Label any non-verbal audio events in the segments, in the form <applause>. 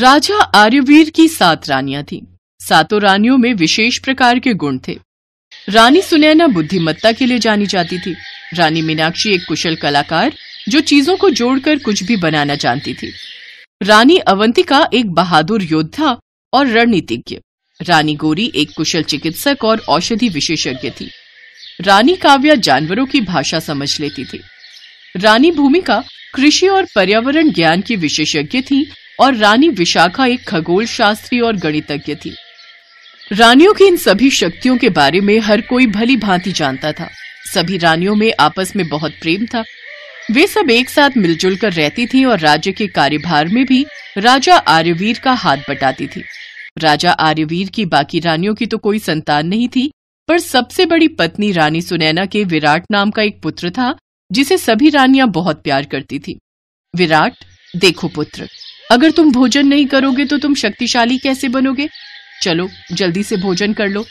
राजा आर्यवीर की सात रानियां थी सातों रानियों में विशेष प्रकार के गुण थे रानी सुनैना बुद्धिमत्ता के लिए जानी जाती थी रानी मीनाक्षी एक कुशल कलाकार जो चीजों को जोड़कर कुछ भी बनाना जानती थी रानी अवंतिका एक बहादुर योद्धा और रणनीतिज्ञ रानी गोरी एक कुशल चिकित्सक और औषधि विशेषज्ञ थी रानी काव्या जानवरों की भाषा समझ लेती थी रानी भूमिका कृषि और पर्यावरण ज्ञान की विशेषज्ञ थी और रानी विशाखा एक खगोल शास्त्री और गणितज्ञ थी रानियों की इन सभी शक्तियों के बारे में हर कोई भली भांति जानता था सभी रानियों में आपस में बहुत प्रेम था वे सब एक साथ मिलजुल कर रहती थीं और राज्य के कार्यभार में भी राजा आर्यवीर का हाथ बटाती थी राजा आर्यवीर की बाकी रानियों की तो कोई संतान नहीं थी पर सबसे बड़ी पत्नी रानी सुनैना के विराट नाम का एक पुत्र था जिसे सभी रानियां बहुत प्यार करती थी विराट देखो पुत्र अगर तुम भोजन नहीं करोगे तो तुम शक्तिशाली कैसे बनोगे चलो जल्दी से भोजन कर लो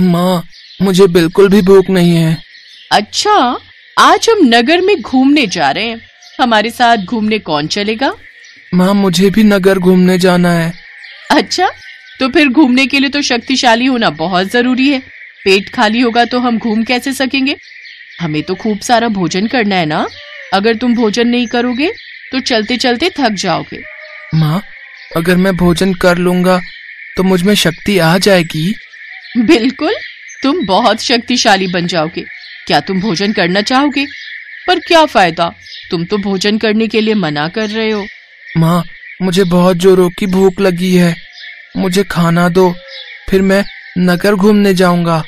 माँ मुझे बिल्कुल भी भूख नहीं है अच्छा आज हम नगर में घूमने जा रहे हैं हमारे साथ घूमने कौन चलेगा माँ मुझे भी नगर घूमने जाना है अच्छा तो फिर घूमने के लिए तो शक्तिशाली होना बहुत जरूरी है पेट खाली होगा तो हम घूम कैसे सकेंगे हमें तो खूब सारा भोजन करना है ना अगर तुम भोजन नहीं करोगे तो चलते चलते थक जाओगे माँ अगर मैं भोजन कर लूंगा तो मुझ में शक्ति आ जाएगी बिल्कुल तुम बहुत शक्तिशाली बन जाओगे क्या तुम भोजन करना चाहोगे पर क्या फायदा तुम तो भोजन करने के लिए मना कर रहे हो माँ मुझे बहुत जोरों की भूख लगी है मुझे खाना दो फिर मैं नगर घूमने जाऊंगा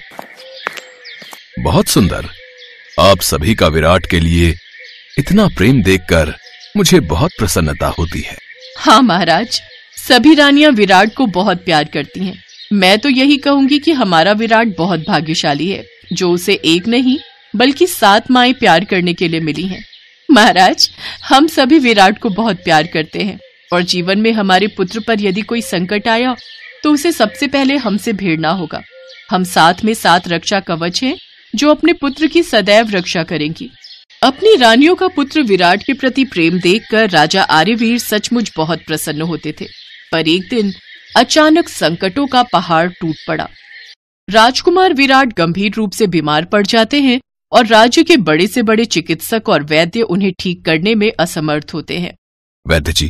बहुत सुंदर आप सभी का विराट के लिए इतना प्रेम देखकर मुझे बहुत प्रसन्नता होती है हाँ महाराज सभी रानियां विराट को बहुत प्यार करती हैं मैं तो यही कहूंगी कि हमारा विराट बहुत भाग्यशाली है जो उसे एक नहीं बल्कि सात माए प्यार करने के लिए मिली हैं महाराज हम सभी विराट को बहुत प्यार करते हैं और जीवन में हमारे पुत्र पर यदि कोई संकट आया तो उसे सबसे पहले हमसे भिड़ना होगा हम साथ में सात रक्षा कवच हैं जो अपने पुत्र की सदैव रक्षा करेंगी अपनी रानियों का पुत्र विराट के प्रति प्रेम देखकर राजा आर्यवीर सचमुच बहुत प्रसन्न होते थे पर एक दिन अचानक संकटों का पहाड़ टूट पड़ा राजकुमार विराट गंभीर रूप से बीमार पड़ जाते हैं और राज्य के बड़े से बड़े चिकित्सक और वैद्य उन्हें ठीक करने में असमर्थ होते हैं वैद्य जी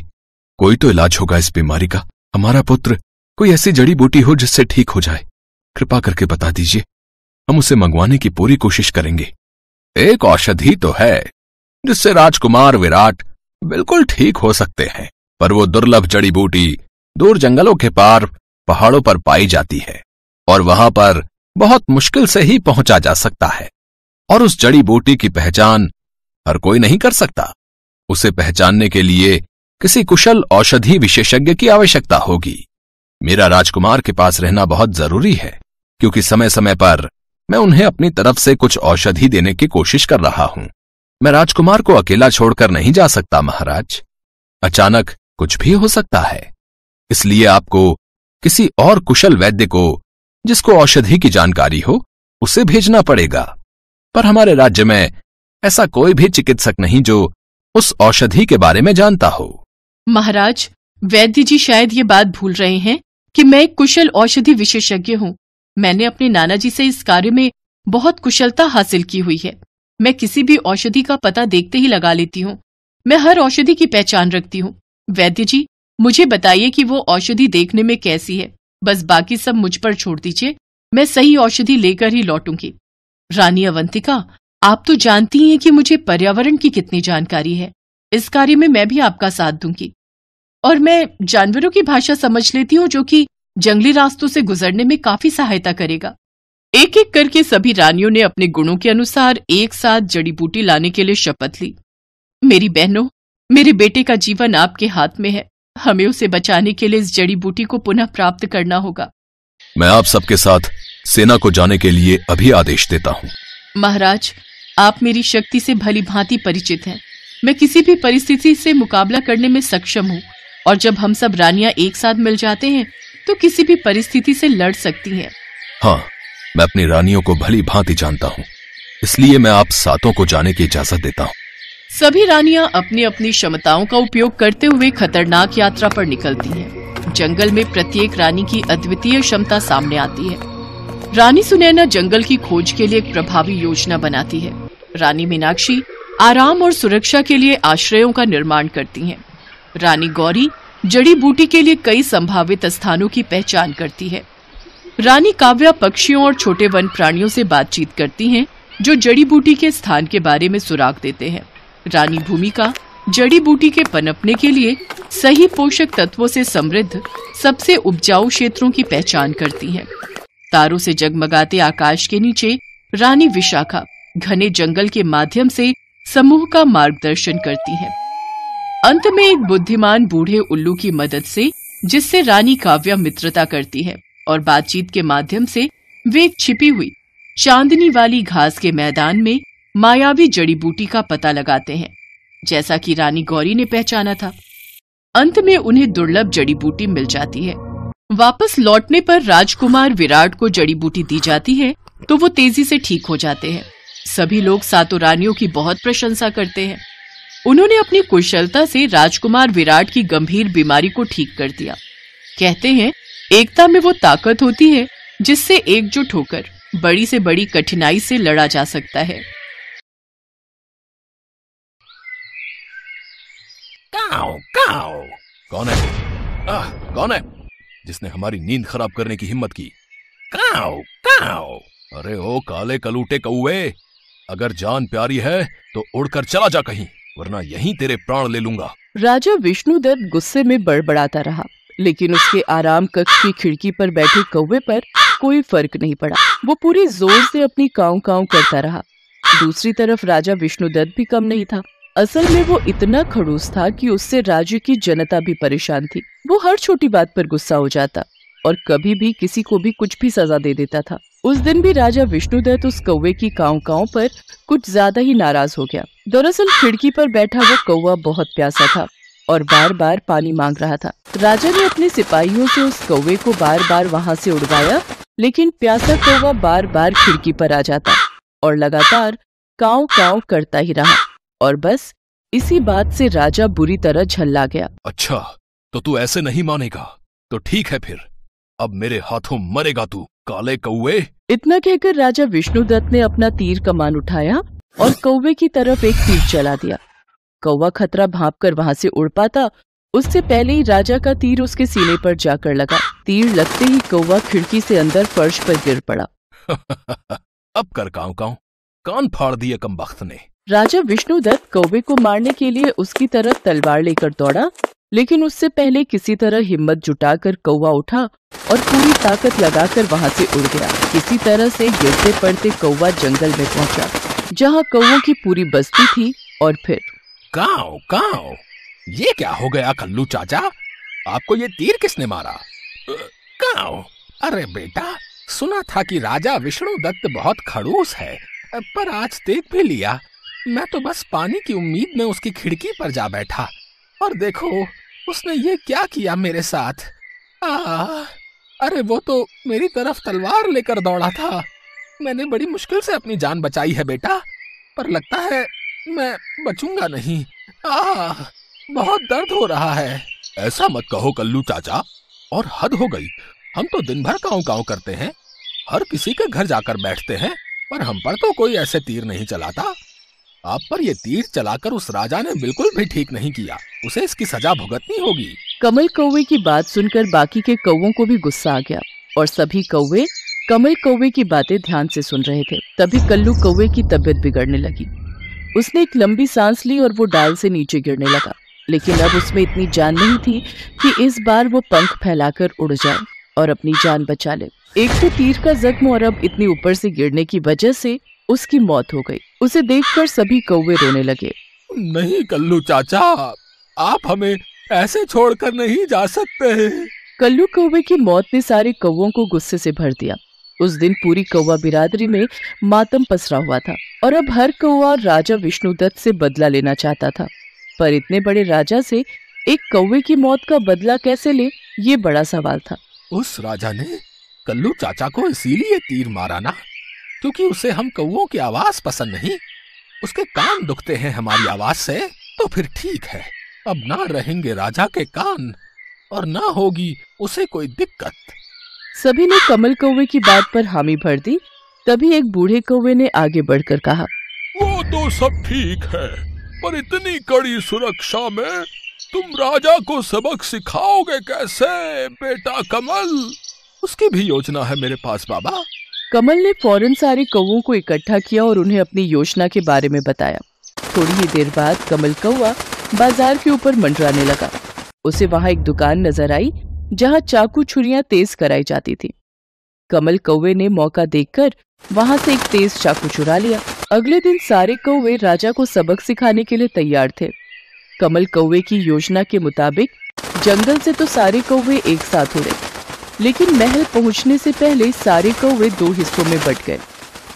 कोई तो इलाज होगा इस बीमारी का हमारा पुत्र कोई ऐसी जड़ी बूटी हो जिससे ठीक हो जाए कृपा करके बता दीजिए हम उसे मंगवाने की पूरी कोशिश करेंगे एक औषधि तो है जिससे राजकुमार विराट बिल्कुल ठीक हो सकते हैं पर वो दुर्लभ जड़ी बूटी दूर जंगलों के पार पहाड़ों पर पाई जाती है और वहां पर बहुत मुश्किल से ही पहुंचा जा सकता है और उस जड़ी बूटी की पहचान हर कोई नहीं कर सकता उसे पहचानने के लिए किसी कुशल औषधि विशेषज्ञ की आवश्यकता होगी मेरा राजकुमार के पास रहना बहुत जरूरी है क्योंकि समय समय पर मैं उन्हें अपनी तरफ से कुछ औषधि देने की कोशिश कर रहा हूं मैं राजकुमार को अकेला छोड़कर नहीं जा सकता महाराज अचानक कुछ भी हो सकता है इसलिए आपको किसी और कुशल वैद्य को जिसको औषधि की जानकारी हो उसे भेजना पड़ेगा पर हमारे राज्य में ऐसा कोई भी चिकित्सक नहीं जो उस औषधि के बारे में जानता हो महाराज वैद्य जी शायद ये बात भूल रहे हैं कि मैं एक कुशल औषधि विशेषज्ञ हूँ मैंने अपने नाना जी से इस कार्य में बहुत कुशलता हासिल की हुई है मैं किसी भी औषधि का पता देखते ही लगा लेती हूँ मैं हर औषधि की पहचान रखती हूँ वैद्य जी मुझे बताइए कि वो औषधि देखने में कैसी है बस बाकी सब मुझ पर छोड़ दीजिए मैं सही औषधि लेकर ही लौटूंगी रानी अवंतिका आप तो जानती हैं कि मुझे पर्यावरण की कितनी जानकारी है इस कार्य में मैं भी आपका साथ दूंगी और मैं जानवरों की भाषा समझ लेती हूँ जो कि जंगली रास्तों से गुजरने में काफी सहायता करेगा एक एक करके सभी रानियों ने अपने गुणों के अनुसार एक साथ जड़ी बूटी लाने के लिए शपथ ली मेरी बहनों मेरे बेटे का जीवन आपके हाथ में है हमें उसे बचाने के लिए इस जड़ी बूटी को पुनः प्राप्त करना होगा मैं आप सबके साथ सेना को जाने के लिए अभी आदेश देता हूँ महाराज आप मेरी शक्ति से भली भांति परिचित हैं मैं किसी भी परिस्थिति से मुकाबला करने में सक्षम हूँ और जब हम सब रानिया एक साथ मिल जाते हैं तो किसी भी परिस्थिति से लड़ सकती हैं। हाँ मैं अपनी रानियों को भली भांति जानता हूँ इसलिए मैं आप सातों को जाने की इजाजत देता हूँ सभी रानियाँ अपनी अपनी क्षमताओं का उपयोग करते हुए खतरनाक यात्रा पर निकलती हैं। जंगल में प्रत्येक रानी की अद्वितीय क्षमता सामने आती है रानी सुनैना जंगल की खोज के लिए एक प्रभावी योजना बनाती है रानी मीनाक्षी आराम और सुरक्षा के लिए आश्रयों का निर्माण करती हैं। रानी गौरी जड़ी बूटी के लिए कई संभावित स्थानों की पहचान करती है रानी काव्या पक्षियों और छोटे वन प्राणियों से बातचीत करती हैं जो जड़ी बूटी के स्थान के बारे में सुराग देते हैं रानी भूमिका जड़ी बूटी के पनपने के लिए सही पोषक तत्वों से समृद्ध सबसे उपजाऊ क्षेत्रों की पहचान करती है तारों से जगमगाते आकाश के नीचे रानी विशाखा घने जंगल के माध्यम से समूह का मार्गदर्शन करती हैं। अंत में एक बुद्धिमान बूढ़े उल्लू की मदद से जिससे रानी काव्या मित्रता करती है और बातचीत के माध्यम से वे छिपी हुई चांदनी वाली घास के मैदान में मायावी जड़ी बूटी का पता लगाते हैं जैसा कि रानी गौरी ने पहचाना था अंत में उन्हें दुर्लभ जड़ी बूटी मिल जाती है वापस लौटने पर राजकुमार विराट को जड़ी बूटी दी जाती है तो वो तेजी से ठीक हो जाते हैं सभी लोग सातों रानियों की बहुत प्रशंसा करते हैं उन्होंने अपनी कुशलता से राजकुमार विराट की गंभीर बीमारी को ठीक कर दिया कहते हैं एकता में वो ताकत होती है जिससे एकजुट होकर बड़ी से बड़ी कठिनाई से लड़ा जा सकता है काओ, काओ। कौन है आह, कौन है जिसने हमारी नींद खराब करने की हिम्मत की काओ, काओ। अरे ओ काले कलूटे कौए अगर जान प्यारी है तो उड़कर चला जा कहीं वरना यही तेरे प्राण ले लूंगा राजा विष्णुदत्त गुस्से में बड़बड़ाता रहा लेकिन उसके आराम कक्ष की खिड़की पर बैठे कौवे पर कोई फर्क नहीं पड़ा वो पूरे जोर से अपनी काव काव करता रहा दूसरी तरफ राजा विष्णुदत्त भी कम नहीं था असल में वो इतना खड़ूस था कि उससे राज्य की जनता भी परेशान थी वो हर छोटी बात पर गुस्सा हो जाता और कभी भी किसी को भी कुछ भी सजा दे देता था उस दिन भी राजा विष्णुदत्त उस कौवे की काव काव पर कुछ ज्यादा ही नाराज हो गया दरअसल खिड़की पर बैठा वो कौवा बहुत प्यासा था और बार बार पानी मांग रहा था राजा ने अपने सिपाहियों से उस कौवे को बार बार वहाँ से उड़वाया लेकिन प्यासा कौवा बार बार खिड़की पर आ जाता और लगातार काव काव करता ही रहा और बस इसी बात से राजा बुरी तरह झल्ला गया अच्छा तो तू ऐसे नहीं मानेगा तो ठीक है फिर अब मेरे हाथों मरेगा तू काले कौए इतना कहकर राजा विष्णुदत्त ने अपना तीर कमान उठाया और कौवे की तरफ एक तीर चला दिया कौवा खतरा भाप कर वहां से उड़ पाता उससे पहले ही राजा का तीर उसके सीने पर जाकर लगा तीर लगते ही कौवा खिड़की से अंदर फर्श पर गिर पड़ा <laughs> अब कर काऊ काऊ कान फाड़ दिया कम ने राजा विष्णुदत्त कौवे को मारने के लिए उसकी तरफ तलवार लेकर दौड़ा लेकिन उससे पहले किसी तरह हिम्मत जुटाकर कौवा उठा और पूरी ताकत लगाकर वहां से उड़ गया किसी तरह से गिरते पड़ते कौवा जंगल में पहुंचा जहां कौओं की पूरी बस्ती थी और फिर गाँव गाँव ये क्या हो गया कल्लू चाचा आपको ये तीर किसने मारा गाँव अरे बेटा सुना था कि राजा विष्णु दत्त बहुत खड़ूस है पर आज देख भी लिया मैं तो बस पानी की उम्मीद में उसकी खिड़की पर जा बैठा और देखो उसने ये क्या किया मेरे साथ आ, अरे वो तो मेरी तरफ तलवार लेकर दौड़ा था मैंने बड़ी मुश्किल से अपनी जान बचाई है बेटा पर लगता है मैं बचूंगा नहीं आ, बहुत दर्द हो रहा है ऐसा मत कहो कल्लू चाचा और हद हो गई हम तो दिन भर काउ काउ करते हैं हर किसी के घर जाकर बैठते हैं पर हम पर तो कोई ऐसे तीर नहीं चलाता आप पर ये तीर चलाकर उस राजा ने बिल्कुल भी ठीक नहीं किया उसे इसकी सजा भुगतनी होगी कमल कौवे की बात सुनकर बाकी के कौवों को भी गुस्सा आ गया और सभी कौवे कमल कौवे की बातें ध्यान से सुन रहे थे तभी कल्लू कौवे की तबीयत बिगड़ने लगी उसने एक लंबी सांस ली और वो डाल से नीचे गिरने लगा लेकिन अब उसमें इतनी जान नहीं थी कि इस बार वो पंख फैलाकर उड़ जाए और अपनी जान बचा ले एक तो तीर का जख्म और अब इतनी ऊपर से गिरने की वजह से उसकी मौत हो गई उसे देखकर सभी कौवे रोने लगे नहीं कल्लू चाचा आप हमें ऐसे छोड़कर नहीं जा सकते कल्लू कौवे की मौत ने सारे कौ को गुस्से से भर दिया उस दिन पूरी कौवा बिरादरी में मातम पसरा हुआ था और अब हर कौवा राजा विष्णुदत्त से बदला लेना चाहता था पर इतने बड़े राजा से एक कौवे की मौत का बदला कैसे ले ये बड़ा सवाल था उस राजा ने कल्लू चाचा को इसीलिए तीर मारा ना क्योंकि उसे हम कौओं की आवाज पसंद नहीं उसके कान दुखते हैं हमारी आवाज से तो फिर ठीक है अब ना रहेंगे राजा के कान और ना होगी उसे कोई दिक्कत सभी ने कमल कौवे की बात पर हामी भर दी तभी एक बूढ़े कौवे ने आगे बढ़कर कहा वो तो सब ठीक है पर इतनी कड़ी सुरक्षा में तुम राजा को सबक सिखाओगे कैसे बेटा कमल उसकी भी योजना है मेरे पास बाबा कमल ने फौरन सारे कौओं को इकट्ठा किया और उन्हें अपनी योजना के बारे में बताया थोड़ी ही देर बाद कमल कौआ बाजार के ऊपर मंडराने लगा उसे वहाँ एक दुकान नजर आई जहाँ चाकू छुरिया तेज कराई जाती थी कमल कौवे ने मौका देखकर वहाँ से एक तेज चाकू चुरा लिया अगले दिन सारे कौवे राजा को सबक सिखाने के लिए तैयार थे कमल कौवे की योजना के मुताबिक जंगल से तो सारे कौवे एक साथ उड़े लेकिन महल पहुंचने से पहले सारे कौवे दो हिस्सों में बट गए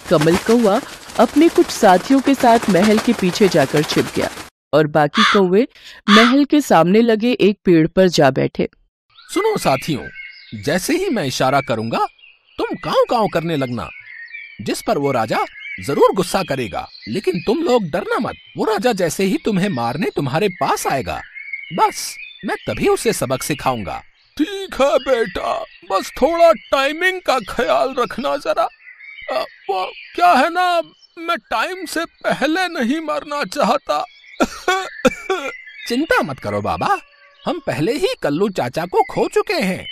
कमल कौवा अपने कुछ साथियों के साथ महल के पीछे जाकर छिप गया और बाकी कौवे महल के सामने लगे एक पेड़ पर जा बैठे सुनो साथियों जैसे ही मैं इशारा करूंगा तुम काव काव करने लगना जिस पर वो राजा जरूर गुस्सा करेगा लेकिन तुम लोग डरना मत वो राजा जैसे ही तुम्हें मारने तुम्हारे पास आएगा बस मैं तभी उसे सबक सिखाऊंगा ठीक है बेटा बस थोड़ा टाइमिंग का ख्याल रखना जरा वो क्या है ना मैं टाइम से पहले नहीं मरना चाहता चिंता मत करो बाबा हम पहले ही कल्लू चाचा को खो चुके हैं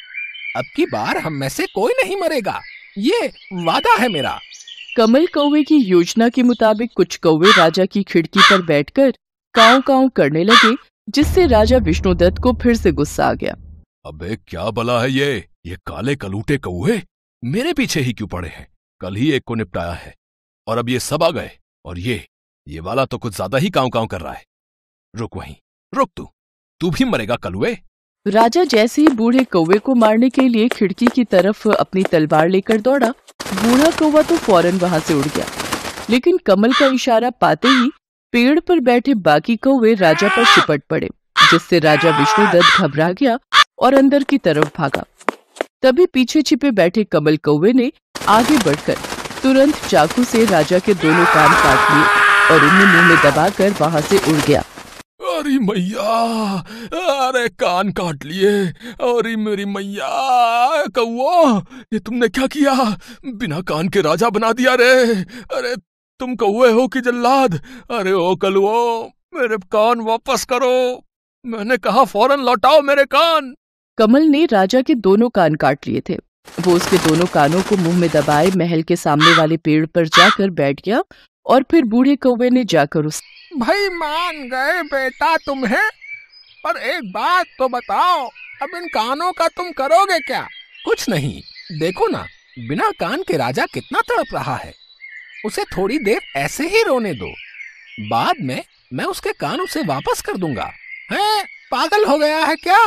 अब की बार हम में से कोई नहीं मरेगा ये वादा है मेरा कमल कौवे की योजना के मुताबिक कुछ कौवे राजा की खिड़की पर बैठकर काव काव करने लगे जिससे राजा विष्णुदत्त को फिर से गुस्सा आ गया अबे क्या बला है ये ये काले कलूटे कौए मेरे पीछे ही क्यों पड़े हैं कल ही एक को निपटाया है और अब ये सब आ गए और ये ये वाला तो कुछ ज्यादा ही काउ काउ कर रहा है रुक वहीं रुक तू तू भी मरेगा कलुए राजा जैसे ही बूढ़े कौवे को मारने के लिए खिड़की की तरफ अपनी तलवार लेकर दौड़ा बूढ़ा कौवा तो फौरन वहां से उड़ गया लेकिन कमल का इशारा पाते ही पेड़ पर बैठे बाकी कौवे राजा पर चिपट पड़े जिससे राजा विष्णुदत्त घबरा गया और अंदर की तरफ भागा तभी पीछे छिपे बैठे कमल कौवे ने आगे बढ़कर तुरंत चाकू से राजा के दोनों कान काट लिए और उन्हें मुंह में दबाकर वहां से उड़ गया अरे मैया अरे कान काट लिए अरे मेरी मैया कौआ ये तुमने क्या किया बिना कान के राजा बना दिया रे अरे तुम कौए हो कि जल्लाद अरे ओ कलुओ मेरे कान वापस करो मैंने कहा फौरन लौटाओ मेरे कान कमल ने राजा के दोनों कान काट लिए थे वो उसके दोनों कानों को मुंह में दबाए महल के सामने वाले पेड़ पर जाकर बैठ गया और फिर बूढ़े कौवे ने जाकर उस भाई मान गए बेटा तुम्हें पर एक बात तो बताओ अब इन कानों का तुम करोगे क्या कुछ नहीं देखो ना बिना कान के राजा कितना तड़प रहा है उसे थोड़ी देर ऐसे ही रोने दो बाद में मैं उसके कान उसे वापस कर दूंगा है पागल हो गया है क्या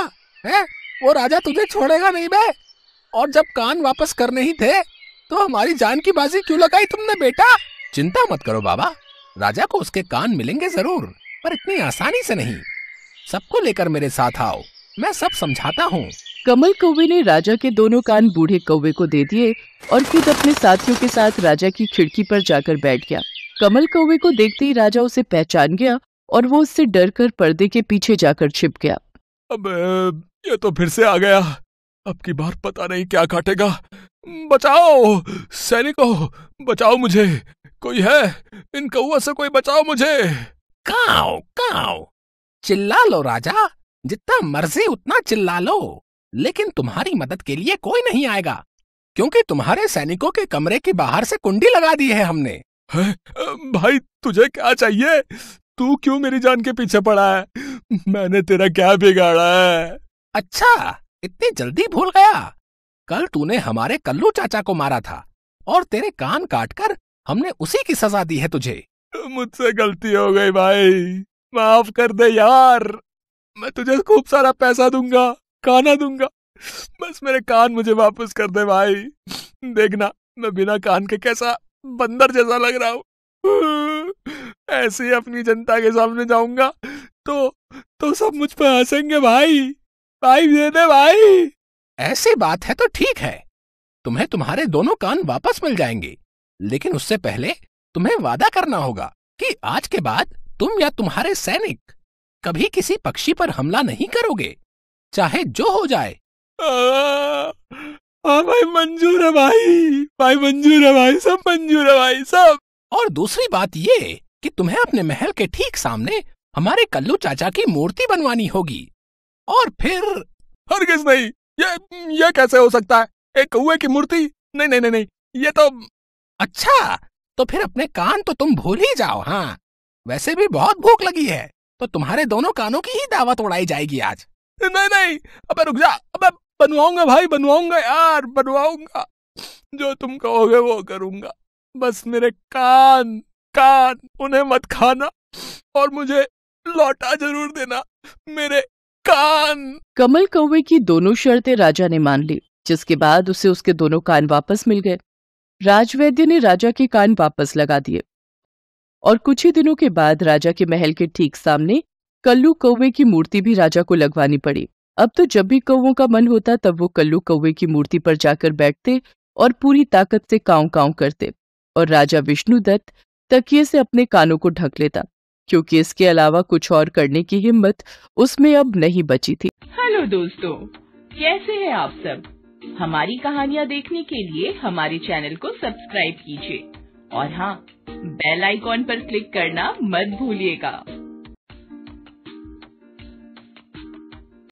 है वो राजा तुझे छोड़ेगा नहीं बे और जब कान वापस करने ही थे तो हमारी जान की बाजी क्यों लगाई तुमने बेटा चिंता मत करो बाबा राजा को उसके कान मिलेंगे जरूर पर इतनी आसानी से नहीं सबको लेकर मेरे साथ आओ मैं सब समझाता हूँ कमल कौवे ने राजा के दोनों कान बूढ़े कौवे को दे दिए और खुद अपने साथियों के साथ राजा की खिड़की पर जाकर बैठ गया कमल कौवे को देखते ही राजा उसे पहचान गया और वो उससे डरकर पर्दे के पीछे जाकर छिप गया अब ये तो फिर से आ गया अब की बार पता नहीं क्या काटेगा बचाओ सैनिको बचाओ मुझे कोई है इन कौआ से कोई बचाओ मुझे काओ काओ चिल्ला लो राजा जितना मर्जी उतना चिल्ला लो लेकिन तुम्हारी मदद के लिए कोई नहीं आएगा क्योंकि तुम्हारे सैनिकों के कमरे के बाहर से कुंडी लगा दी है हमने है? भाई तुझे क्या चाहिए तू क्यों मेरी जान के पीछे पड़ा है मैंने तेरा क्या बिगाड़ा है अच्छा इतनी जल्दी भूल गया कल तूने हमारे कल्लू चाचा को मारा था और तेरे कान काट कर हमने उसी की सजा दी है तुझे मुझसे गलती हो गई भाई माफ कर दे यार मैं तुझे खूब सारा पैसा दूंगा खाना दूंगा बस मेरे कान मुझे वापस कर दे भाई देखना मैं बिना कान के कैसा बंदर जैसा लग रहा हूँ ऐसे अपनी जनता के सामने जाऊंगा तो तो सब मुझ पर हंसेंगे भाई भाई दे दे भाई ऐसी बात है तो ठीक है तुम्हें तुम्हारे दोनों कान वापस मिल जाएंगे लेकिन उससे पहले तुम्हें वादा करना होगा कि आज के बाद तुम या तुम्हारे सैनिक कभी किसी पक्षी पर हमला नहीं करोगे चाहे जो हो जाए हाँ भाई मंजूर है भाई भाई मंजूर है भाई सब मंजूर है भाई सब और दूसरी बात ये कि तुम्हें अपने महल के ठीक सामने हमारे कल्लू चाचा की मूर्ति बनवानी होगी और फिर हरगिज नहीं ये ये कैसे हो सकता है एक कौए की मूर्ति नहीं नहीं नहीं नहीं ये तो अच्छा तो फिर अपने कान तो तुम भूल ही जाओ हाँ वैसे भी बहुत भूख लगी है तो तुम्हारे दोनों कानों की ही दावत उड़ाई जाएगी आज नहीं नहीं अब रुक जा अब बनवाऊंगा भाई बनवाऊंगा यार बनवाऊंगा जो तुम कहोगे वो करूंगा बस मेरे कान कान उन्हें मत खाना और मुझे लौटा जरूर देना मेरे कान कमल कौवे की दोनों शर्तें राजा ने मान ली जिसके बाद उसे उसके दोनों कान वापस मिल गए राजवैद्य ने राजा के कान वापस लगा दिए और कुछ ही दिनों के बाद राजा के महल के ठीक सामने कल्लू कौवे की मूर्ति भी राजा को लगवानी पड़ी अब तो जब भी कौवों का मन होता तब वो कल्लू कौवे की मूर्ति पर जाकर बैठते और पूरी ताकत से काउ काव करते और राजा विष्णुदत्त तकिए से अपने कानों को ढक लेता क्योंकि इसके अलावा कुछ और करने की हिम्मत उसमें अब नहीं बची थी हेलो दोस्तों कैसे हैं आप सब हमारी कहानियाँ देखने के लिए हमारे चैनल को सब्सक्राइब कीजिए और हाँ बेल आइकॉन पर क्लिक करना मत भूलिएगा